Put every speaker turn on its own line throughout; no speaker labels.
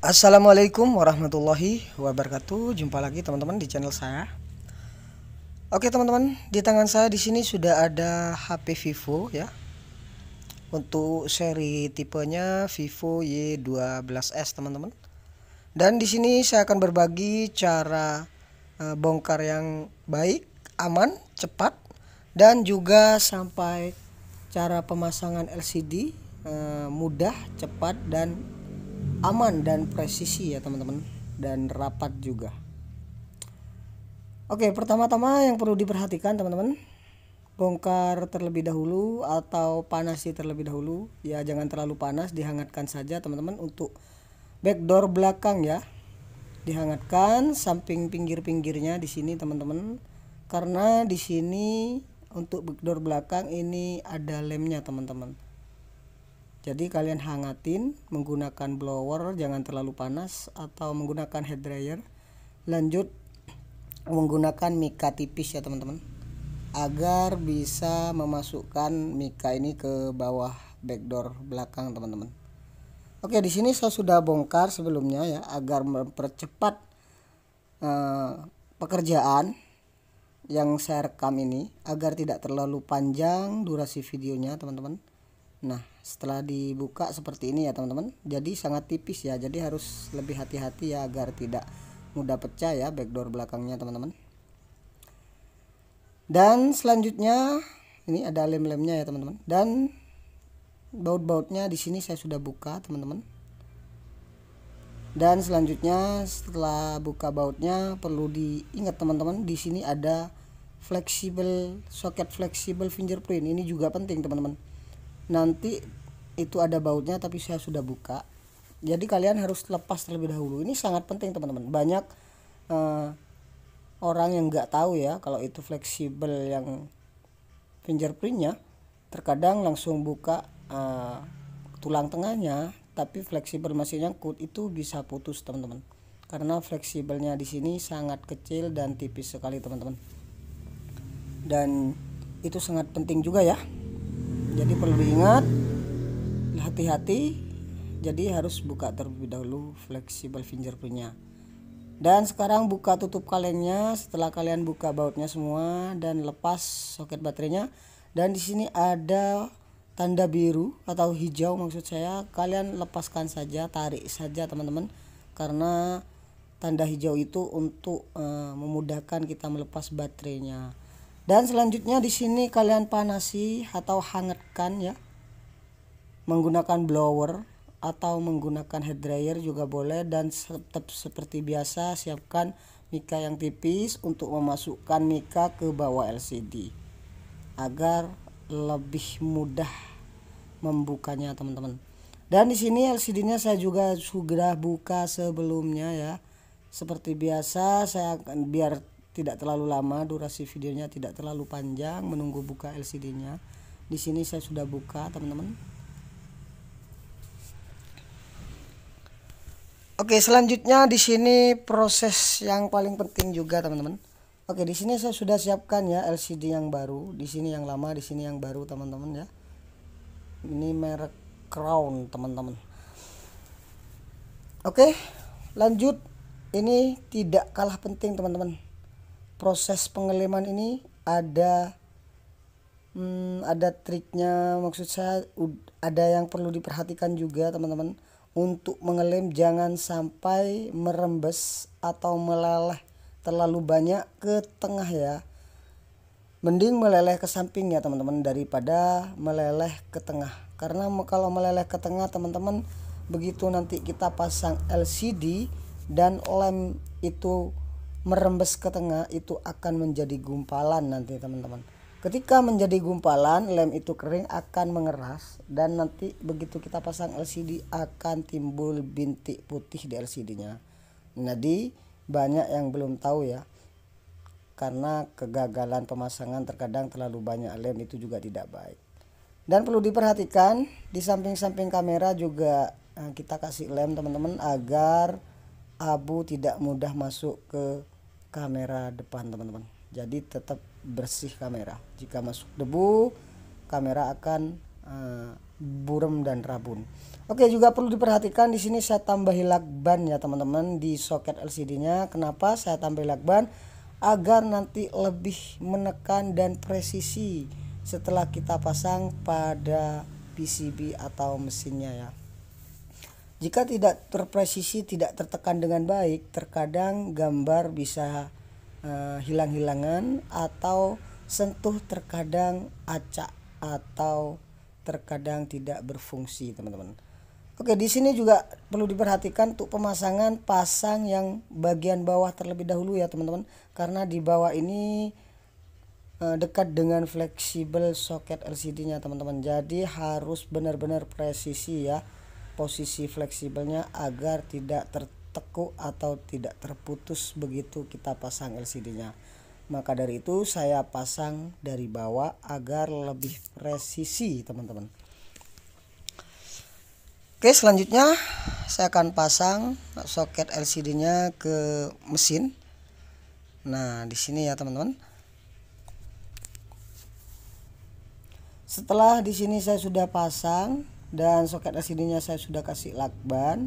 Assalamualaikum warahmatullahi wabarakatuh. Jumpa lagi teman-teman di channel saya. Oke teman-teman, di tangan saya di sini sudah ada HP Vivo ya. Untuk seri tipenya Vivo Y12s teman-teman. Dan di sini saya akan berbagi cara eh, bongkar yang baik, aman, cepat dan juga sampai cara pemasangan LCD eh, mudah, cepat dan aman dan presisi ya teman-teman dan rapat juga oke pertama-tama yang perlu diperhatikan teman-teman bongkar terlebih dahulu atau panasi terlebih dahulu ya jangan terlalu panas dihangatkan saja teman-teman untuk backdoor belakang ya dihangatkan samping pinggir-pinggirnya di sini teman-teman karena di sini untuk backdoor belakang ini ada lemnya teman-teman jadi kalian hangatin menggunakan blower jangan terlalu panas atau menggunakan hair dryer lanjut menggunakan mika tipis ya teman-teman agar bisa memasukkan mika ini ke bawah backdoor belakang teman-teman oke di sini saya sudah bongkar sebelumnya ya agar mempercepat uh, pekerjaan yang saya rekam ini agar tidak terlalu panjang durasi videonya teman-teman Nah, setelah dibuka seperti ini ya, teman-teman. Jadi sangat tipis ya. Jadi harus lebih hati-hati ya agar tidak mudah pecah ya backdoor belakangnya, teman-teman. Dan selanjutnya ini ada lem-lemnya ya, teman-teman. Dan baut-bautnya di sini saya sudah buka, teman-teman. Dan selanjutnya setelah buka bautnya perlu diingat teman-teman, di sini ada fleksibel soket fleksibel fingerprint. Ini juga penting, teman-teman nanti itu ada bautnya tapi saya sudah buka jadi kalian harus lepas terlebih dahulu ini sangat penting teman-teman banyak uh, orang yang nggak tahu ya kalau itu fleksibel yang fingerprintnya terkadang langsung buka uh, tulang tengahnya tapi fleksibel masih nyangkut itu bisa putus teman-teman karena fleksibelnya di sini sangat kecil dan tipis sekali teman-teman dan itu sangat penting juga ya jadi perlu diingat hati-hati jadi harus buka terlebih dahulu fleksibel fingerprintnya dan sekarang buka tutup kalengnya setelah kalian buka bautnya semua dan lepas soket baterainya dan di sini ada tanda biru atau hijau maksud saya kalian lepaskan saja tarik saja teman-teman karena tanda hijau itu untuk uh, memudahkan kita melepas baterainya dan selanjutnya di sini kalian panasi atau hangatkan ya. Menggunakan blower atau menggunakan hair dryer juga boleh dan tetap seperti biasa siapkan mika yang tipis untuk memasukkan mika ke bawah LCD agar lebih mudah membukanya teman-teman. Dan di sini LCD-nya saya juga sudah buka sebelumnya ya. Seperti biasa saya akan biar tidak terlalu lama durasi videonya tidak terlalu panjang menunggu buka LCD-nya di sini saya sudah buka teman-teman Oke selanjutnya di sini proses yang paling penting juga teman-teman Oke di sini saya sudah siapkan ya LCD yang baru di sini yang lama di sini yang baru teman-teman ya ini merek Crown teman-teman Oke lanjut ini tidak kalah penting teman-teman proses pengeleman ini ada hmm, ada triknya maksud saya ada yang perlu diperhatikan juga teman-teman untuk mengelem jangan sampai merembes atau meleleh terlalu banyak ke tengah ya mending meleleh ke samping ya teman-teman daripada meleleh ke tengah karena kalau meleleh ke tengah teman-teman begitu nanti kita pasang LCD dan lem itu merembes ke tengah itu akan menjadi gumpalan nanti teman-teman. Ketika menjadi gumpalan, lem itu kering akan mengeras dan nanti begitu kita pasang LCD akan timbul bintik putih di LCD-nya. Jadi banyak yang belum tahu ya. Karena kegagalan pemasangan terkadang terlalu banyak lem itu juga tidak baik. Dan perlu diperhatikan di samping-samping kamera juga eh, kita kasih lem teman-teman agar abu tidak mudah masuk ke kamera depan teman-teman jadi tetap bersih kamera jika masuk debu kamera akan uh, buram dan rabun Oke juga perlu diperhatikan di sini saya tambahi lakban ya teman-teman di soket LCD-nya. Kenapa saya tambahin lakban? Agar nanti lebih menekan dan presisi setelah kita pasang pada PCB atau mesinnya ya. Jika tidak terpresisi, tidak tertekan dengan baik, terkadang gambar bisa uh, hilang-hilangan atau sentuh terkadang acak atau terkadang tidak berfungsi, teman-teman. Oke, di sini juga perlu diperhatikan untuk pemasangan pasang yang bagian bawah terlebih dahulu ya, teman-teman. Karena di bawah ini eh, dekat dengan fleksibel soket LCD-nya, teman-teman. Jadi harus benar-benar presisi ya posisi fleksibelnya agar tidak tertekuk atau tidak terputus begitu kita pasang LCD-nya. Maka dari itu saya pasang dari bawah agar lebih presisi teman-teman. Oke selanjutnya saya akan pasang soket LCD-nya ke mesin. Nah di sini ya teman-teman. Setelah di sini saya sudah pasang dan soket LCD-nya saya sudah kasih lakban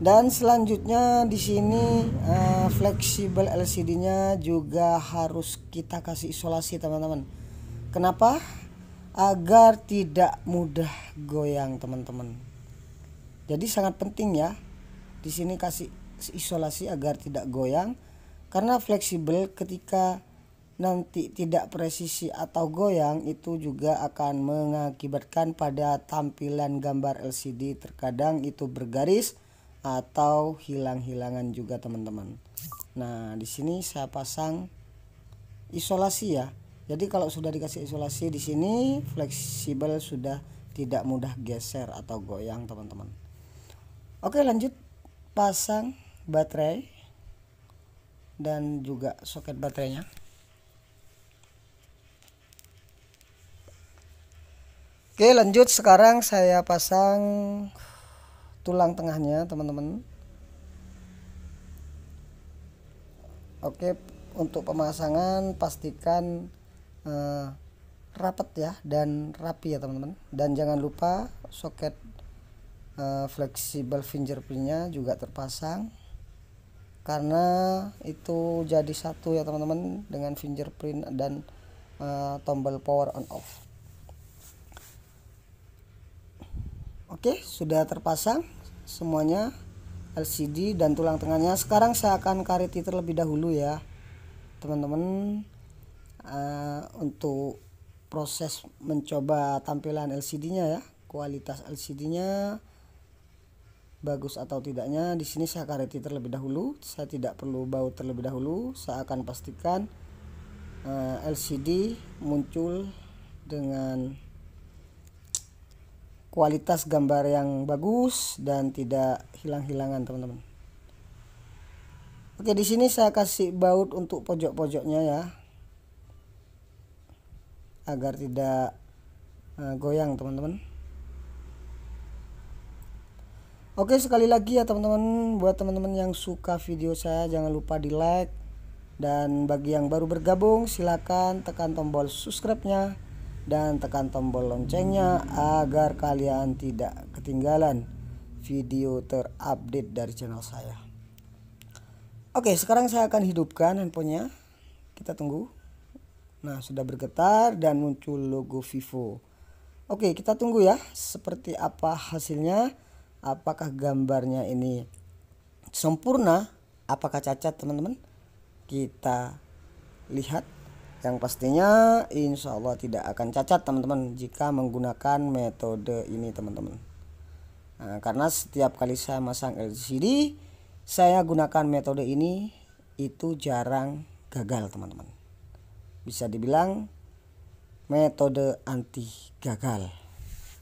dan selanjutnya di sini uh, fleksibel LCD-nya juga harus kita kasih isolasi teman-teman. Kenapa? Agar tidak mudah goyang teman-teman. Jadi sangat penting ya. Di sini kasih isolasi agar tidak goyang karena fleksibel ketika nanti tidak presisi atau goyang itu juga akan mengakibatkan pada tampilan gambar LCD terkadang itu bergaris atau hilang-hilangan juga teman-teman. Nah, di sini saya pasang isolasi ya. Jadi kalau sudah dikasih isolasi di sini fleksibel sudah tidak mudah geser atau goyang teman-teman. Oke, lanjut pasang baterai dan juga soket baterainya. Oke lanjut sekarang saya pasang tulang tengahnya teman-teman Oke untuk pemasangan pastikan eh, rapat ya dan rapi ya teman-teman dan jangan lupa soket eh, fleksibel fingerprintnya juga terpasang karena itu jadi satu ya teman-teman dengan fingerprint dan eh, tombol power on off Oke, sudah terpasang semuanya LCD dan tulang tengahnya. Sekarang saya akan kariti terlebih dahulu ya, teman-teman. Uh, untuk proses mencoba tampilan LCD-nya ya, kualitas LCD-nya bagus atau tidaknya. Di sini saya kariti terlebih dahulu. Saya tidak perlu baut terlebih dahulu. Saya akan pastikan uh, eh, LCD muncul dengan kualitas gambar yang bagus dan tidak hilang-hilangan teman-teman Oke di sini saya kasih baut untuk pojok-pojoknya ya agar tidak uh, goyang teman-teman Oke sekali lagi ya teman-teman buat teman-teman yang suka video saya jangan lupa di like dan bagi yang baru bergabung silakan tekan tombol subscribe-nya dan tekan tombol loncengnya agar kalian tidak ketinggalan video terupdate dari channel saya. Oke, sekarang saya akan hidupkan handphonenya. Kita tunggu. Nah, sudah bergetar dan muncul logo Vivo. Oke, kita tunggu ya seperti apa hasilnya. Apakah gambarnya ini sempurna? Apakah cacat, teman-teman? Kita lihat yang pastinya insya Allah tidak akan cacat teman-teman jika menggunakan metode ini teman-teman nah, karena setiap kali saya masang LCD saya gunakan metode ini itu jarang gagal teman-teman bisa dibilang metode anti gagal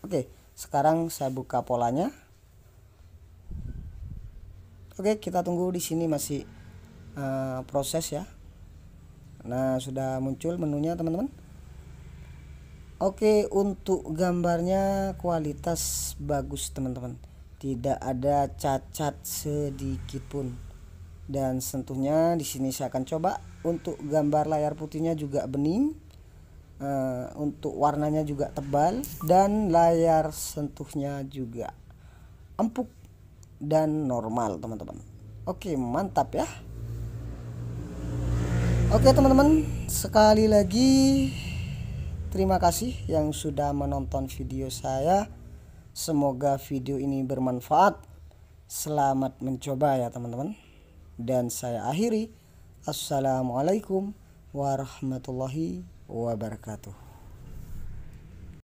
oke sekarang saya buka polanya oke kita tunggu di sini masih uh, proses ya Nah, sudah muncul menunya, teman-teman. Oke, untuk gambarnya kualitas bagus, teman-teman. Tidak ada cacat sedikit pun. Dan sentuhnya di sini saya akan coba untuk gambar layar putihnya juga bening. Uh, untuk warnanya juga tebal dan layar sentuhnya juga empuk dan normal, teman-teman. Oke, mantap ya. Oke teman-teman, sekali lagi terima kasih yang sudah menonton video saya. Semoga video ini bermanfaat. Selamat mencoba ya teman-teman. Dan saya akhiri. Assalamualaikum warahmatullahi wabarakatuh.